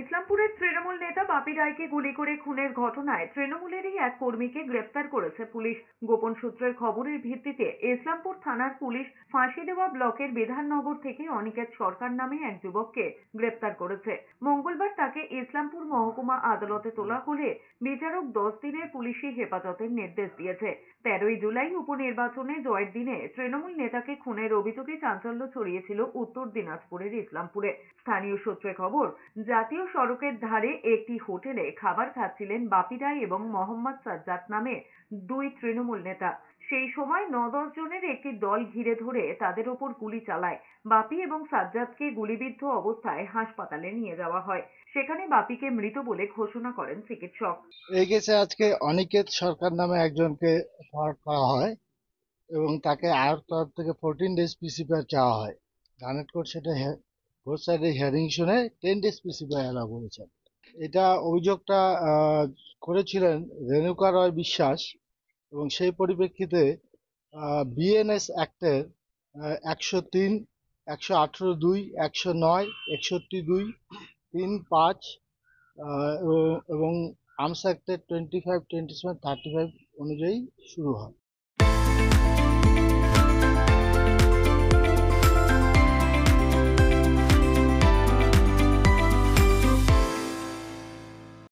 ইসলামপুরের তৃণমূল নেতা বাপি রায়কে গুলি করে খুনের ঘটনায় তৃণমূলেরই এক কর্মীকে গ্রেপ্তার করেছে পুলিশ গোপন সূত্রের খবরের ভিত্তিতে ইসলামপুর থানার পুলিশ ফাঁসি দেওয়া ব্লকের বিধাননগর থেকে অনিকেত সরকার নামে এক যুবককে গ্রেপ্তার করেছে মঙ্গলবার তাকে ইসলামপুর মহকুমা আদালতে তোলা হলে বিচারক দশ দিনের পুলিশি হেফাজতের নির্দেশ দিয়েছে তেরোই জুলাই উপনির্বাচনে জয়ের দিনে তৃণমূল নেতাকে খুনের অভিযোগে চাঞ্চল্য ছড়িয়েছিল উত্তর দিনাজপুরের ইসলামপুরে স্থানীয় সূত্রে খবর জাতীয় জাতীয় সড়কের ধারে একটি হোটেলে খাবার খাচ্ছিলেন বাপি রায় এবং মোহাম্মদ সাজ্জাদ নামে দুই তৃণমূল নেতা সেই সময় ন দশ জনের একটি দল ঘিরে ধরে তাদের ওপর গুলি চালায় বাপি এবং সাজ্জাদকে গুলিবিদ্ধ অবস্থায় হাসপাতালে নিয়ে যাওয়া হয় সেখানে বাপিকে মৃত বলে ঘোষণা করেন চিকিৎসক এগেছে আজকে অনিকেত সরকার নামে একজনকে করা হয় এবং তাকে আর তরফ থেকে ফোরটিন ডেজ পিসি চাওয়া হয় ধানেট কোর্ট সেটা রোড সাইডের হেয়ারিং শুনে টেন ডেজ প্রিন্সিপাল অ্যালাউ করেছেন এটা অভিযোগটা করেছিলেন রেণুকা রয় বিশ্বাস এবং সেই পরিপ্রেক্ষিতে বিএনএস অ্যাক্টের একশো তিন একশো আঠেরো দুই একশো নয় একষট্টি দুই তিন পাঁচ এবং আর্মস অ্যাক্টের twenty five twenty seven thirty five অনুযায়ী শুরু হয়